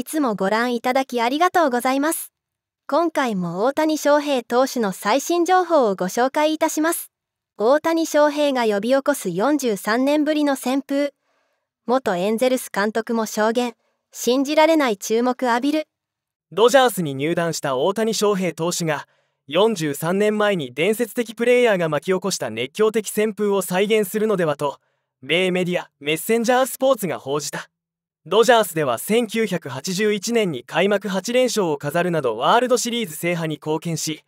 いつもご覧いただきありがとうございます。今回も大谷翔平投手の最新情報をご紹介いたします。大谷翔平が呼び起こす43年ぶりの旋風。元エンゼルス監督も証言。信じられない注目浴びる。ドジャースに入団した大谷翔平投手が43年前に伝説的プレイヤーが巻き起こした熱狂的旋風を再現するのではと米メディアメッセンジャースポーツが報じた。ドジャースでは1981年に開幕8連勝を飾るなどワールドシリーズ制覇に貢献し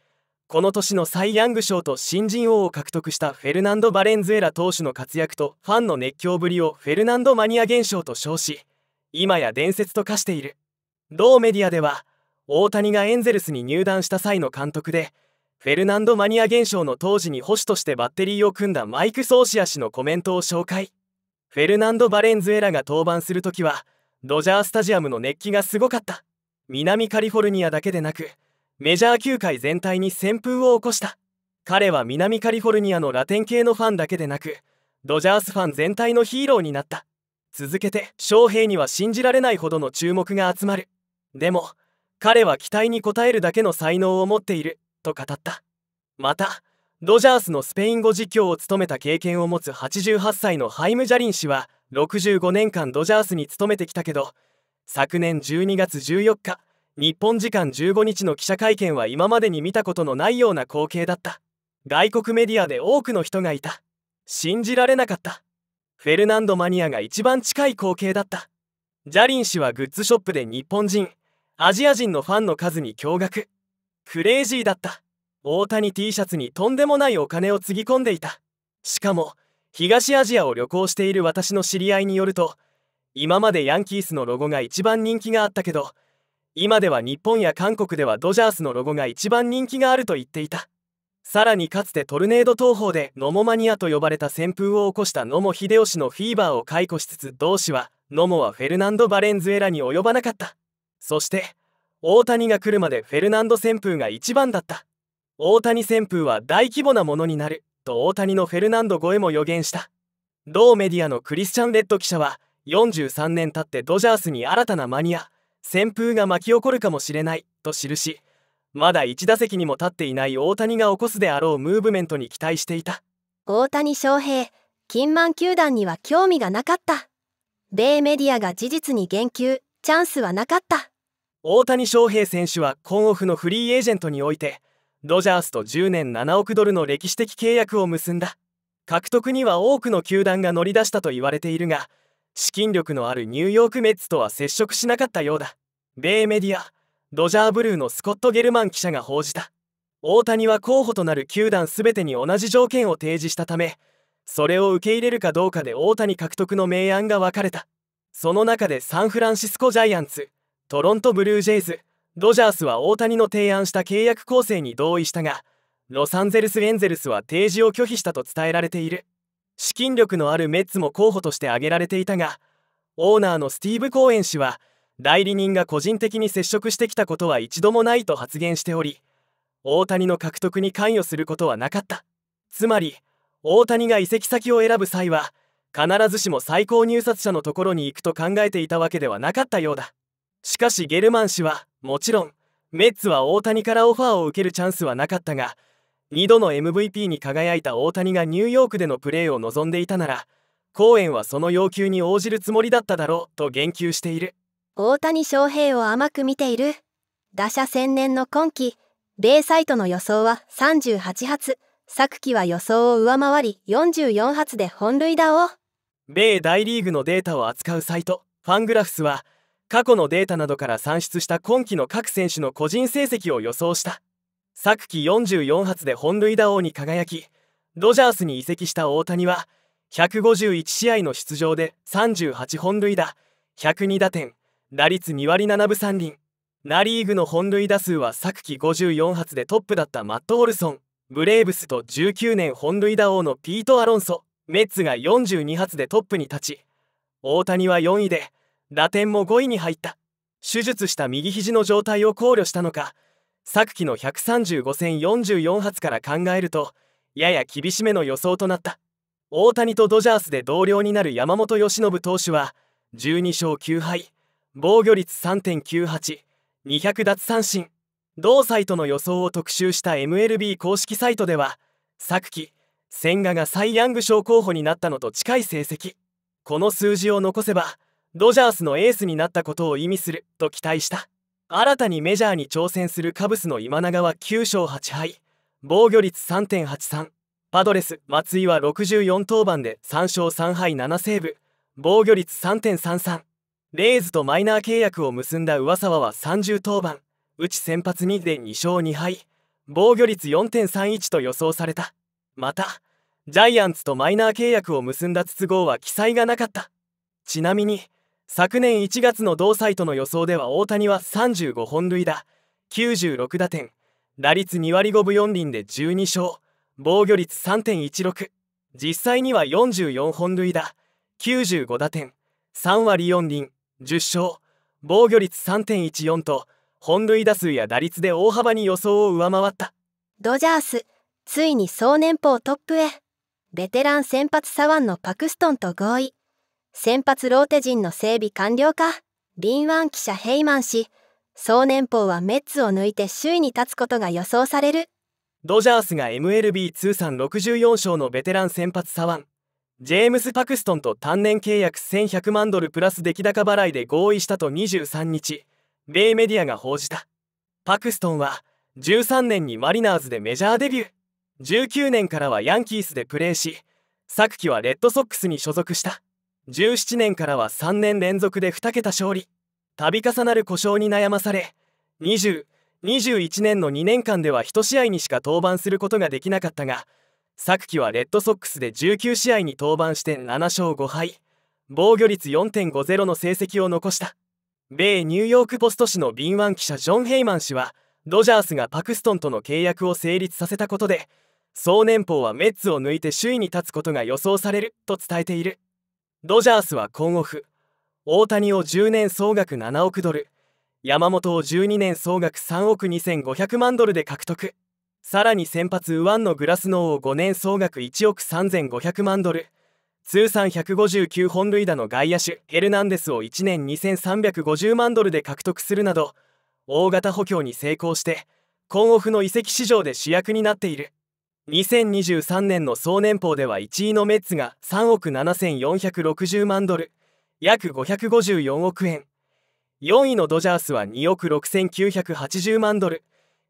この年のサイ・ヤング賞と新人王を獲得したフェルナンド・バレンズエラ投手の活躍とファンの熱狂ぶりをフェルナンド・マニア現象と称し今や伝説と化している同メディアでは大谷がエンゼルスに入団した際の監督でフェルナンド・マニア現象の当時に保守としてバッテリーを組んだマイク・ソーシア氏のコメントを紹介フェルナンド・バレンズエラが登板する時はドジャースタジアムの熱気がすごかった南カリフォルニアだけでなくメジャー球界全体に旋風を起こした彼は南カリフォルニアのラテン系のファンだけでなくドジャースファン全体のヒーローになった続けて翔平には信じられないほどの注目が集まるでも彼は期待に応えるだけの才能を持っていると語ったまたドジャースのスペイン語実況を務めた経験を持つ88歳のハイム・ジャリン氏は65年間ドジャースに勤めてきたけど昨年12月14日日本時間15日の記者会見は今までに見たことのないような光景だった外国メディアで多くの人がいた信じられなかったフェルナンドマニアが一番近い光景だったジャリン氏はグッズショップで日本人アジア人のファンの数に驚愕クレイジーだった大谷 T シャツにとんでもないお金をつぎ込んでいたしかも東アジアを旅行している私の知り合いによると今までヤンキースのロゴが一番人気があったけど今では日本や韓国ではドジャースのロゴが一番人気があると言っていたさらにかつてトルネード投法でノモマニアと呼ばれた旋風を起こした野茂秀吉のフィーバーを解雇しつつ同志は野茂はフェルナンド・バレンズエラに及ばなかったそして大谷が来るまでフェルナンド旋風が一番だった大谷旋風は大規模なものになると大谷のフェルナンド超えも予言した同メディアのクリスチャン・レッド記者は43年経ってドジャースに新たなマニア旋風が巻き起こるかもしれないと記しまだ1打席にも立っていない大谷が起こすであろうムーブメントに期待していた大谷翔平金満球団には興味がなかった米メディアが事実に言及チャンスはなかった大谷翔平選手はコンオフのフリーエージェントにおいてドジャースと10年7億ドルの歴史的契約を結んだ獲得には多くの球団が乗り出したと言われているが資金力のあるニューヨーク・メッツとは接触しなかったようだ米メディアドジャーブルーのスコット・ゲルマン記者が報じた大谷は候補となる球団全てに同じ条件を提示したためそれを受け入れるかどうかで大谷獲得の明暗が分かれたその中でサンフランシスコ・ジャイアンツトロント・ブルージェイズドジャースは大谷の提案した契約構成に同意したがロサンゼルス・エンゼルスは提示を拒否したと伝えられている資金力のあるメッツも候補として挙げられていたがオーナーのスティーブ・コーエン氏は代理人が個人的に接触してきたことは一度もないと発言しており大谷の獲得に関与することはなかったつまり大谷が移籍先を選ぶ際は必ずしも最高入札者のところに行くと考えていたわけではなかったようだしかしゲルマン氏はもちろんメッツは大谷からオファーを受けるチャンスはなかったが2度の MVP に輝いた大谷がニューヨークでのプレーを望んでいたならコーエンはその要求に応じるつもりだっただろうと言及している大谷翔平を甘く見ている打者専念の今季米サイトの予想は38発昨季は予想を上回り44発で本塁打を米大リーグのデータを扱うサイトファングラフスは「過去のデータなどから算出した今季の各選手の個人成績を予想した昨季44発で本塁打王に輝きドジャースに移籍した大谷は151試合の出場で38本塁打102打点打率2割7分3厘ナ・リーグの本塁打数は昨季54発でトップだったマット・オルソンブレーブスと19年本塁打王のピート・アロンソメッツが42発でトップに立ち大谷は4位で打点も5位に入った手術した右肘の状態を考慮したのか昨季の135戦44発から考えるとやや厳しめの予想となった大谷とドジャースで同僚になる山本由伸投手は12勝9敗防御率3.98200奪三振同サイトの予想を特集した MLB 公式サイトでは昨季千賀がサイ・ヤング賞候補になったのと近い成績この数字を残せばドジャースのエースになったことを意味すると期待した新たにメジャーに挑戦するカブスの今永は9勝8敗防御率3.83パドレス松井は64登板で3勝3敗7セーブ防御率3.33レイズとマイナー契約を結んだ上沢は30登板うち先発2で2勝2敗防御率4.31と予想されたまたジャイアンツとマイナー契約を結んだ筒香は記載がなかったちなみに昨年1月の同サイトの予想では大谷は35本塁打96打点打率2割5分4厘で12勝防御率3.16実際には44本塁打95打点3割4厘10勝防御率3.14と本塁打数や打率で大幅に予想を上回ったドジャースついに総年俸トップへベテラン先発左腕のパクストンと合意先発ローテ陣の整備完了か敏腕記者ヘイマン氏総年俸はメッツを抜いて首位に立つことが予想されるドジャースが MLB 通算64勝のベテラン先発左腕ジェームス・パクストンと単年契約1100万ドルプラス出来高払いで合意したと23日米メディアが報じたパクストンは13年にマリナーズでメジャーデビュー19年からはヤンキースでプレーし昨季はレッドソックスに所属した17年からは3年連続で2桁勝利度重なる故障に悩まされ2021年の2年間では1試合にしか登板することができなかったが昨季はレッドソックスで19試合に登板して7勝5敗防御率4.50の成績を残した米ニューヨーク・ポスト紙の敏腕記者ジョン・ヘイマン氏はドジャースがパクストンとの契約を成立させたことで総年俸はメッツを抜いて首位に立つことが予想されると伝えている。ドジャースはンオフ大谷を10年総額7億ドル山本を12年総額3億2500万ドルで獲得さらに先発右腕のグラスノーを5年総額1億3500万ドル通算159本塁打の外野手ヘルナンデスを1年2350万ドルで獲得するなど大型補強に成功してコンオフの移籍市場で主役になっている。2023年の総年俸では1位のメッツが3億7460万ドル約554億円4位のドジャースは2億6980万ドル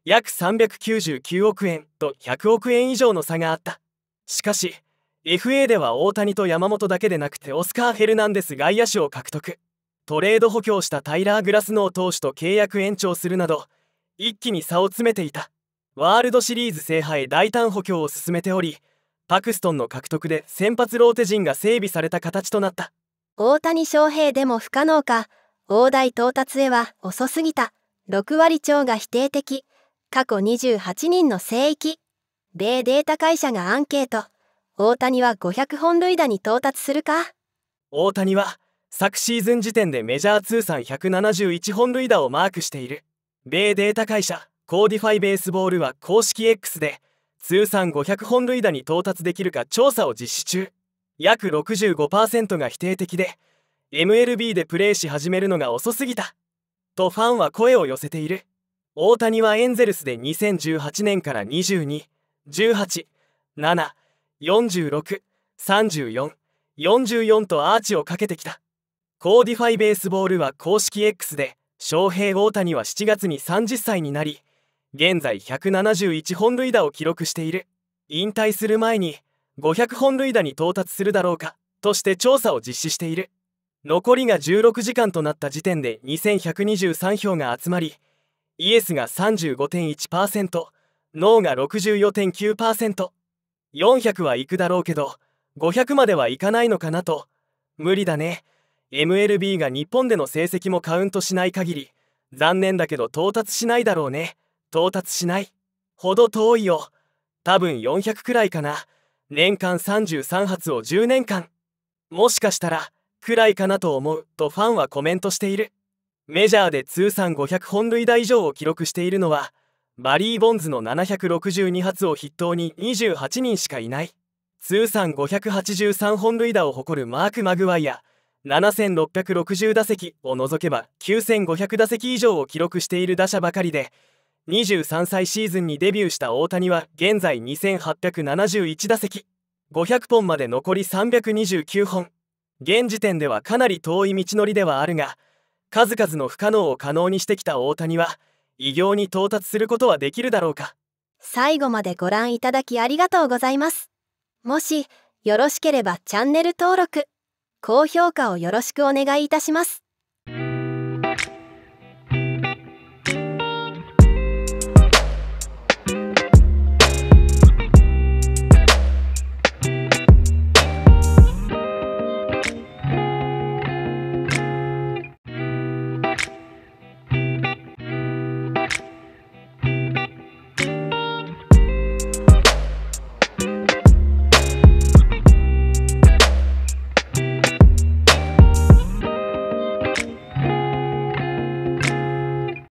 約399億円と100億円以上の差があったしかし FA では大谷と山本だけでなくてオスカー・ヘルナンデス外野手を獲得トレード補強したタイラー・グラスノー投手と契約延長するなど一気に差を詰めていたワールドシリーズ制覇へ大胆補強を進めておりパクストンの獲得で先発ローテ陣が整備された形となった大谷翔平でも不可能か大台到達へは遅すぎた6割超が否定的過去28人の聖域米データ会社がアンケート大谷は500本塁打に到達するか大谷は昨シーズン時点でメジャー通算171本塁打をマークしている米データ会社コーディファイベースボールは公式 X で通算500本塁打に到達できるか調査を実施中約65%が否定的で MLB でプレーし始めるのが遅すぎたとファンは声を寄せている大谷はエンゼルスで2018年から22 18 7 46 34 44とアーチをかけてきたコーディファイベースボールは公式 X で翔平大谷は7月に30歳になり現在171本塁打を記録している引退する前に500本塁打に到達するだろうかとして調査を実施している残りが16時間となった時点で2123票が集まりイエスが35.1%ノーが 64.9%400 はいくだろうけど500まではいかないのかなと無理だね MLB が日本での成績もカウントしない限り残念だけど到達しないだろうね到達しないほど遠いよ多分400くらいかな年間33発を10年間もしかしたらくらいかなと思うとファンはコメントしているメジャーで通算500本塁打以上を記録しているのはバリー・ボンズの762発を筆頭に28人しかいない通算583本塁打を誇るマーク・マグワイア7660打席を除けば9500打席以上を記録している打者ばかりで23歳シーズンにデビューした大谷は現在2871打席500本まで残り329本現時点ではかなり遠い道のりではあるが数々の不可能を可能にしてきた大谷は偉業に到達することはできるだろうか最後までご覧いただきありがとうございますもしよろしければチャンネル登録高評価をよろしくお願いいたします